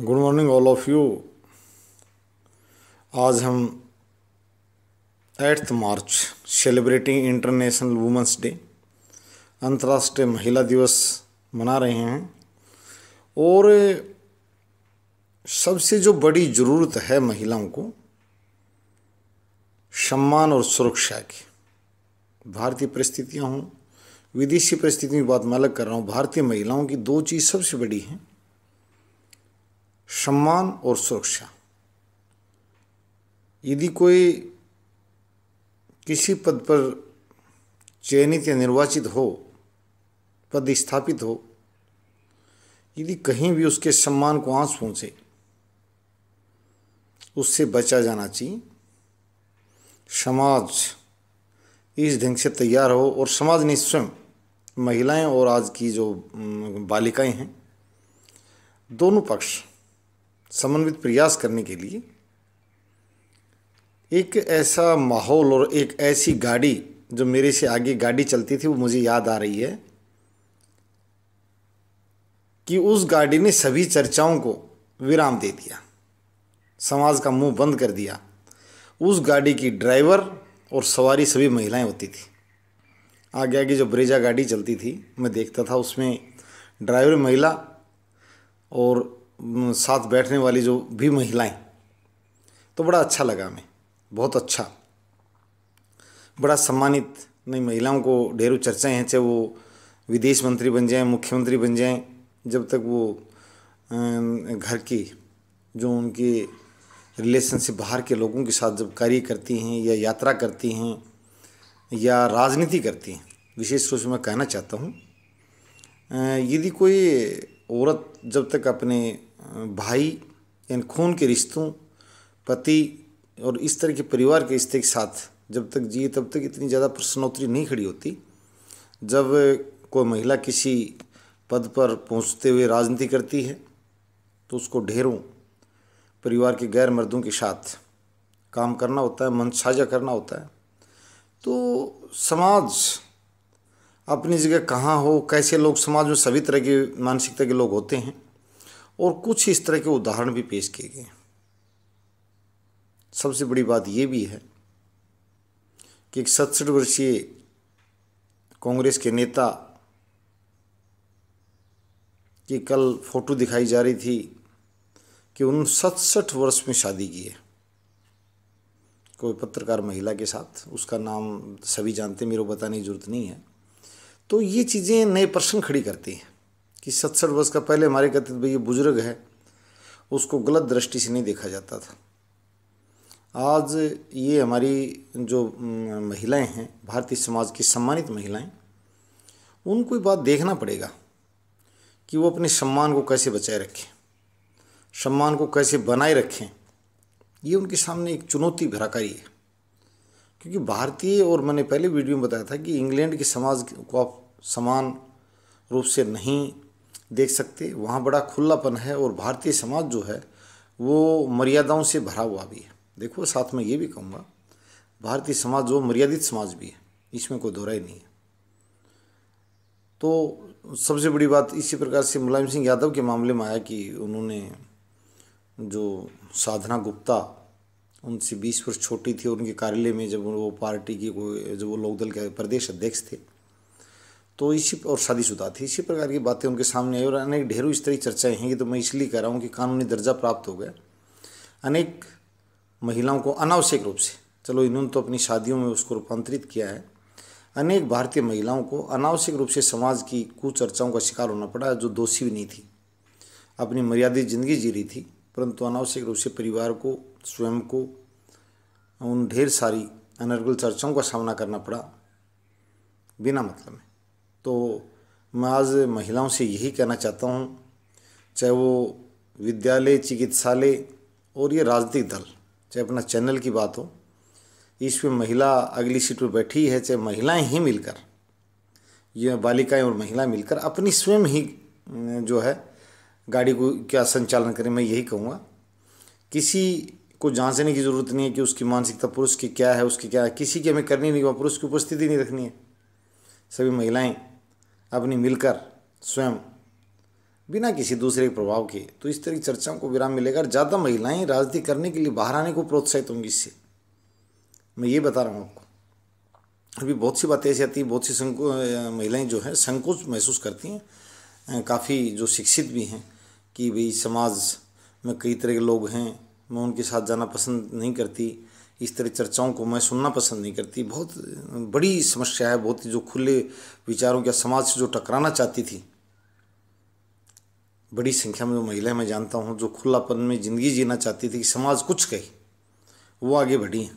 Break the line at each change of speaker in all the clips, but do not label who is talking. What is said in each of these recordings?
good morning all of you आज हम eighth March celebrating international women's day अंतर्राष्ट्रीय महिला दिवस मना रहे हैं और सबसे जो बड़ी ज़रूरत है महिलाओं को सम्मान और सुरक्षा की भारतीय परिस्थितियाँ हों विदेशी परिस्थितियों की बात मैं अलग कर रहा हूँ भारतीय महिलाओं की दो चीज़ सबसे बड़ी हैं सम्मान और सुरक्षा यदि कोई किसी पद पर चयनित या निर्वाचित हो पद स्थापित हो यदि कहीं भी उसके सम्मान को आंस पहुँचे उससे बचा जाना चाहिए समाज इस ढंग से तैयार हो और समाज ने स्वयं महिलाएं और आज की जो बालिकाएं हैं दोनों पक्ष समन्वित प्रयास करने के लिए एक ऐसा माहौल और एक ऐसी गाड़ी जो मेरे से आगे गाड़ी चलती थी वो मुझे याद आ रही है कि उस गाड़ी ने सभी चर्चाओं को विराम दे दिया समाज का मुंह बंद कर दिया उस गाड़ी की ड्राइवर और सवारी सभी महिलाएं होती थी आगे आगे जो ब्रेजा गाड़ी चलती थी मैं देखता था उसमें ड्राइवर महिला और साथ बैठने वाली जो भी महिलाएं तो बड़ा अच्छा लगा हमें बहुत अच्छा बड़ा सम्मानित नहीं महिलाओं को ढेरों चर्चाएं हैं चाहे वो विदेश मंत्री बन जाएं मुख्यमंत्री बन जाएं जब तक वो घर की जो उनके रिलेशन से बाहर के लोगों के साथ जब कार्य करती हैं या यात्रा करती हैं या राजनीति करती हैं विशेष रूप से मैं कहना चाहता हूँ यदि कोई औरत जब तक अपने भाई यानी खून के रिश्तों पति और इस तरह के परिवार के रिश्ते के साथ जब तक जिए तब तक इतनी ज़्यादा प्रश्नोत्तरी नहीं खड़ी होती जब कोई महिला किसी पद पर पहुंचते हुए राजनीति करती है तो उसको ढेरों परिवार के गैर मर्दों के साथ काम करना होता है मन साझा करना होता है तो समाज अपनी जगह कहाँ हो कैसे लोग समाज में सभी तरह की मानसिकता के लोग होते हैं और कुछ इस तरह के उदाहरण भी पेश किए गए सबसे बड़ी बात यह भी है कि एक सड़सठ वर्षीय कांग्रेस के नेता की कल फोटो दिखाई जा रही थी कि उन सतसठ वर्ष में शादी की है कोई पत्रकार महिला के साथ उसका नाम सभी जानते मेरे को बताने की जरूरत नहीं है तो ये चीज़ें नए प्रश्न खड़ी करती हैं कि सत्सठ वर्ष का पहले हमारे कहते थे भैया ये बुजुर्ग है उसको गलत दृष्टि से नहीं देखा जाता था आज ये हमारी जो महिलाएं हैं भारतीय समाज की सम्मानित महिलाएं उनको ये बात देखना पड़ेगा कि वो अपने सम्मान को कैसे बचाए रखें सम्मान को कैसे बनाए रखें ये उनके सामने एक चुनौती भरा कार्य है क्योंकि भारतीय और मैंने पहले वीडियो में बताया था कि इंग्लैंड के समाज को आप समान रूप से नहीं देख सकते वहाँ बड़ा खुलापन है और भारतीय समाज जो है वो मर्यादाओं से भरा हुआ भी है देखो साथ में ये भी कहूँगा भारतीय समाज जो मर्यादित समाज भी है इसमें कोई दोहराई नहीं है तो सबसे बड़ी बात इसी प्रकार से मुलायम सिंह यादव के मामले में आया कि उन्होंने जो साधना गुप्ता उनसे बीस वर्ष छोटी थी उनके कार्यालय में जब वो पार्टी की कोई जब वो लोकदल के प्रदेश अध्यक्ष थे तो इसी और शादीशुदा थी इसी प्रकार की बातें उनके सामने आई और अनेक ढेरों इस तरह चर्चाएं हैं ये तो मैं इसलिए कह रहा हूँ कि कानूनी दर्जा प्राप्त हो गया अनेक महिलाओं को अनावश्यक रूप से चलो इन्होंने तो अपनी शादियों में उसको रूपांतरित किया है अनेक भारतीय महिलाओं को अनावश्यक रूप से समाज की कुचर्चाओं का शिकार होना पड़ा जो दोषी भी नहीं थी अपनी मर्यादित जिंदगी जी रही थी परंतु अनावश्यक रूप से परिवार को स्वयं को उन ढेर सारी अनर्गल चर्चाओं का सामना करना पड़ा बिना मतलब में तो मैं आज महिलाओं से यही कहना चाहता हूँ चाहे वो विद्यालय चिकित्सालय और ये राजनीतिक दल चाहे अपना चैनल की बात हो इसमें महिला अगली सीट पर बैठी है चाहे महिलाएं ही मिलकर ये बालिकाएं और महिलाएं मिलकर अपनी स्वयं ही जो है गाड़ी को क्या संचालन करें मैं यही कहूँगा किसी को जांचने की ज़रूरत नहीं है कि उसकी मानसिकता पुरुष की क्या है उसकी क्या है किसी की हमें करनी नहीं वह पुरुष की उपस्थिति नहीं रखनी है सभी महिलाएं अपनी मिलकर स्वयं बिना किसी दूसरे के प्रभाव के तो इस तरह की चर्चाओं को विराम मिलेगा और ज़्यादा महिलाएं राजनीति करने के लिए बाहर आने को प्रोत्साहित होंगी इससे मैं ये बता रहा हूँ आपको अभी बहुत सी बातें ऐसी आती हैं बहुत सी संको महिलाएं जो हैं संकोच महसूस करती हैं काफ़ी जो शिक्षित भी हैं कि भाई समाज में कई तरह के लोग हैं मैं उनके साथ जाना पसंद नहीं करती इस तरह चर्चाओं को मैं सुनना पसंद नहीं करती बहुत बड़ी समस्या है बहुत जो खुले विचारों के समाज से जो टकराना चाहती थी बड़ी संख्या में जो महिलाएं मैं जानता हूँ जो खुलापन में ज़िंदगी जीना चाहती थी कि समाज कुछ कहे वो आगे बढ़ी हैं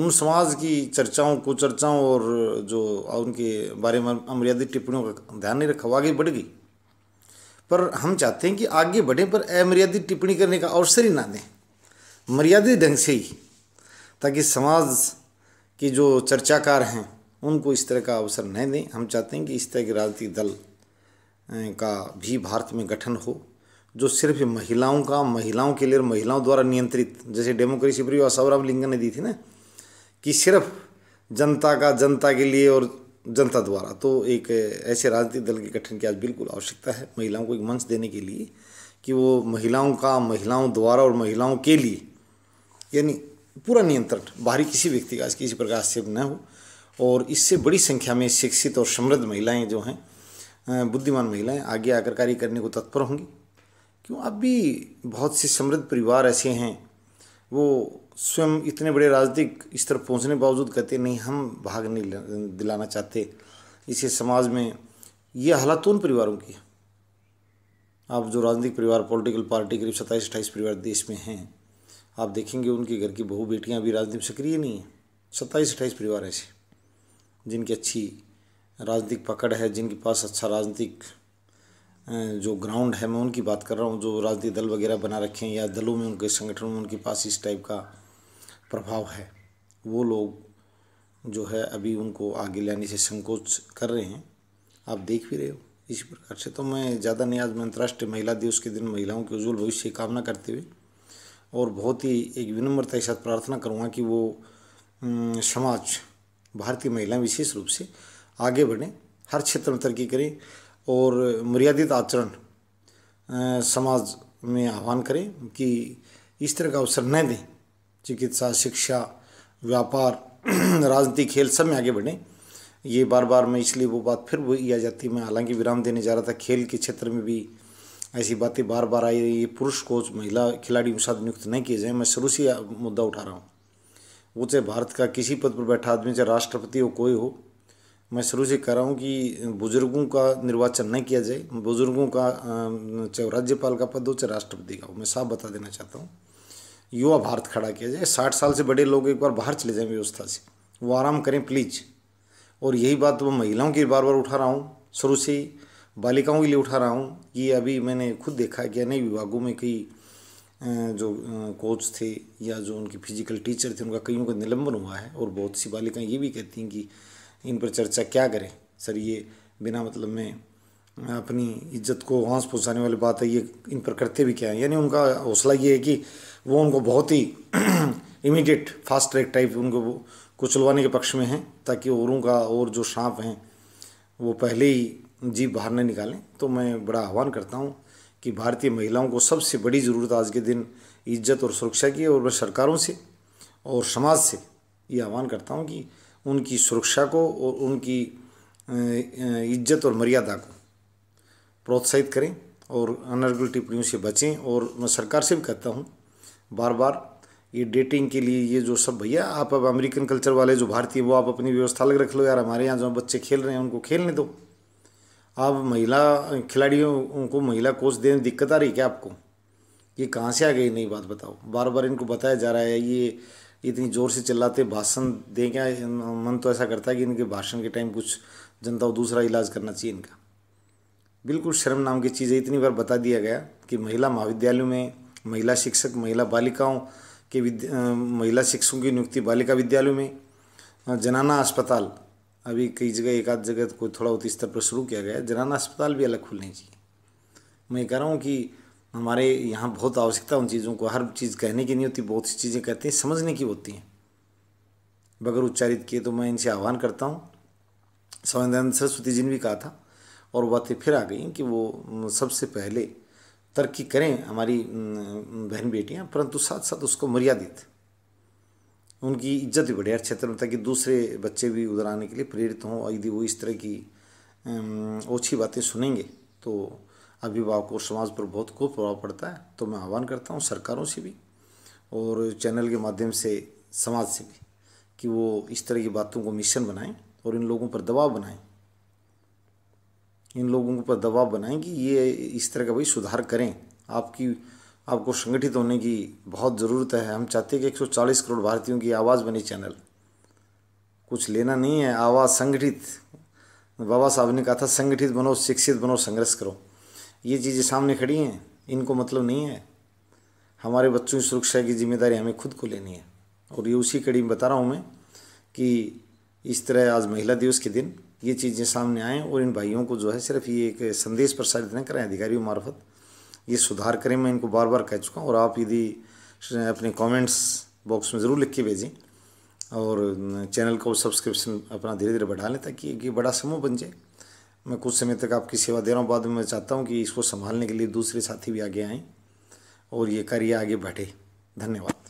उन समाज की चर्चाओं को चर्चाओं और जो उनके बारे में अमर्यादित टिप्पणियों का ध्यान नहीं रखा वो आगे बढ़ गई पर हम चाहते हैं कि आगे बढ़ें पर अमर्यादित टिप्पणी करने का अवसर ही ना दें मर्यादित ढंग से ही ताकि समाज की जो चर्चाकार हैं उनको इस तरह का अवसर नहीं दें हम चाहते हैं कि इस तरह के राजनीतिक दल अं, का भी भारत में गठन हो जो सिर्फ महिलाओं का महिलाओं के लिए महिलाओं द्वारा नियंत्रित जैसे डेमोक्रेसी पर सौरभ लिंगन ने दी थी ना कि सिर्फ जनता का जनता के लिए और जनता द्वारा तो एक ऐसे राजनीतिक दल के गठन की आज बिल्कुल आवश्यकता है महिलाओं को एक मंच देने के लिए कि वो महिलाओं का महिलाओं द्वारा और महिलाओं के लिए यानी पूरा नियंत्रण बाहरी किसी व्यक्ति का किसी प्रकार से न हो और इससे बड़ी संख्या में शिक्षित और समृद्ध महिलाएं जो हैं बुद्धिमान महिलाएं आगे आकर कार्य करने को तत्पर होंगी क्यों अब भी बहुत से समृद्ध परिवार ऐसे हैं वो स्वयं इतने बड़े राजनीतिक स्तर पहुंचने बावजूद कहते नहीं हम भाग नहीं दिलाना चाहते इसे समाज में ये हालात उन परिवारों की आप जो राजनीतिक परिवार पॉलिटिकल पार्टी करीब सत्ताईस अट्ठाईस परिवार देश में हैं आप देखेंगे उनके घर की बहू बेटियाँ अभी राजनीति में सक्रिय नहीं हैं सत्ताईस अट्ठाईस परिवार ऐसे जिनकी अच्छी राजनीतिक पकड़ है जिनके पास अच्छा राजनीतिक जो ग्राउंड है मैं उनकी बात कर रहा हूँ जो राजनीतिक दल वगैरह बना रखे हैं या दलों में उनके संगठनों में उनके पास इस टाइप का प्रभाव है वो लोग जो है अभी उनको आगे लाने से संकोच कर रहे हैं आप देख भी रहे हो इसी प्रकार से तो मैं ज़्यादा नहीं आज मैं अंतर्राष्ट्रीय महिला दिवस के दिन महिलाओं के उज्ज्वल भविष्य की कामना करते हुए और बहुत ही एक विनम्रता के साथ प्रार्थना करूँगा कि वो समाज भारतीय महिलाएं विशेष रूप से आगे बढ़ें हर क्षेत्र में तरक्की करें और मर्यादित आचरण समाज में आह्वान करें कि इस तरह का अवसर न दें चिकित्सा शिक्षा व्यापार राजनीति खेल सब में आगे बढ़ें ये बार बार मैं इसलिए वो बात फिर वही आ जाती मैं हालांकि विराम देने जा रहा था खेल के क्षेत्र में भी ऐसी बातें बार बार आई ये पुरुष कोच महिला खिलाड़ियों के साथ नियुक्त नहीं किए जाएँ मैं शुरू से मुद्दा उठा रहा हूँ वो चाहे भारत का किसी पद पर बैठा आदमी चाहे राष्ट्रपति हो कोई हो मैं शुरू से कह रहा हूँ कि बुजुर्गों का निर्वाचन नहीं किया जाए बुजुर्गों का चाहे राज्यपाल का पद हो चाहे राष्ट्रपति का हो मैं साफ बता देना चाहता हूँ युवा भारत खड़ा किया जाए साठ साल से बड़े लोग एक बार बाहर चले जाएँ व्यवस्था से वो आराम करें प्लीज और यही बात वो तो महिलाओं की बार बार उठा रहा हूँ शुरू से ही बालिकाओं के लिए उठा रहा हूँ ये अभी मैंने खुद देखा है कि अन्य विभागों में कई जो कोच थे या जो उनके फिजिकल टीचर थे उनका कईयों का निलंबन हुआ है और बहुत सी बालिकाएं ये भी कहती हैं कि इन पर चर्चा क्या करें सर ये बिना मतलब में अपनी इज्जत को हौस पहुँचाने वाली बात है ये इन पर करते भी क्या है यानी उनका हौसला ये है कि वो उनको बहुत ही इमीडिएट फास्ट ट्रैक टाइप उनको कुचलवाने के पक्ष में हैं ताकि औरों का और जो सांप हैं वो पहले ही जीप बाहर न निकालें तो मैं बड़ा आह्वान करता हूँ कि भारतीय महिलाओं को सबसे बड़ी ज़रूरत आज के दिन इज्जत और सुरक्षा की और मैं सरकारों से और समाज से ये आह्वान करता हूँ कि उनकी सुरक्षा को और उनकी इज्जत और मर्यादा को प्रोत्साहित करें और अनर्गल टिप्पणियों से बचें और मैं सरकार से भी कहता हूँ बार बार ये डेटिंग के लिए ये जो सब भैया आप अब अमेरिकन कल्चर वाले जो भारतीय वो आप अपनी व्यवस्था अलग रख लो यार हमारे यहाँ जो बच्चे खेल रहे हैं उनको खेलने दो आप महिला खिलाड़ियों को महिला कोच देने दिक्कत आ रही क्या आपको ये कहाँ से आ गई नई बात बताओ बार बार इनको बताया जा रहा है ये इतनी ज़ोर से चिल्लाते भाषण दें क्या मन तो ऐसा करता है कि इनके भाषण के टाइम कुछ जनता को दूसरा इलाज करना चाहिए इनका बिल्कुल शर्म नाम की चीज़ है इतनी बार बता दिया गया कि महिला महाविद्यालयों में महिला शिक्षक महिला बालिकाओं के विद्या महिला शिक्षकों की नियुक्ति बालिका विद्यालयों में जनाना अस्पताल अभी कई जगह एक आध जगह को थोड़ा बहुत स्तर पर शुरू किया गया है जनाना अस्पताल भी अलग खुलने चाहिए मैं कह रहा हूँ कि हमारे यहाँ बहुत आवश्यकता उन चीज़ों को हर चीज़ कहने की नहीं होती बहुत सी चीज़ें कहते हैं समझने की होती हैं बगैर उच्चारित किए तो मैं इनसे आह्वान करता हूँ संविधान सरस्वती जी ने भी कहा था और बातें फिर आ गई कि वो सबसे पहले तरक्की करें हमारी बहन बेटियाँ परंतु साथ साथ उसको मर्यादित उनकी इज्जत भी बढ़े हर क्षेत्र में ताकि दूसरे बच्चे भी उधर आने के लिए प्रेरित हों और यदि वो इस तरह की ओछी बातें सुनेंगे तो अभिभावकों समाज पर बहुत को प्रभाव पड़ता है तो मैं आह्वान करता हूँ सरकारों से भी और चैनल के माध्यम से समाज से भी कि वो इस तरह की बातों को मिशन बनाएं और इन लोगों पर दबाव बनाएं इन लोगों पर दबाव बनाएं कि ये इस तरह का भाई सुधार करें आपकी आपको संगठित होने की बहुत ज़रूरत है हम चाहते हैं कि 140 करोड़ भारतीयों की आवाज़ बनी चैनल कुछ लेना नहीं है आवाज़ संगठित बाबा साहब ने कहा था संगठित बनो शिक्षित बनो संघर्ष करो ये चीज़ें सामने खड़ी हैं इनको मतलब नहीं है हमारे बच्चों की सुरक्षा की जिम्मेदारी हमें खुद को लेनी है और ये उसी कड़ी में बता रहा हूँ मैं कि इस तरह आज महिला दिवस के दिन ये चीज़ें सामने आएँ और इन भाइयों को जो है सिर्फ ये एक संदेश प्रसारित न करें अधिकारियों मार्फत ये सुधार करें मैं इनको बार बार कह चुका हूँ और आप यदि अपने कमेंट्स बॉक्स में ज़रूर लिख के भेजें और चैनल को सब्सक्रिप्शन अपना धीरे धीरे बढ़ा लें ताकि ये बड़ा समूह बन जाए मैं कुछ समय तक आपकी सेवा दे रहा हूँ बाद में मैं चाहता हूँ कि इसको संभालने के लिए दूसरे साथी भी आगे आएँ और ये कार्य आगे बढ़े धन्यवाद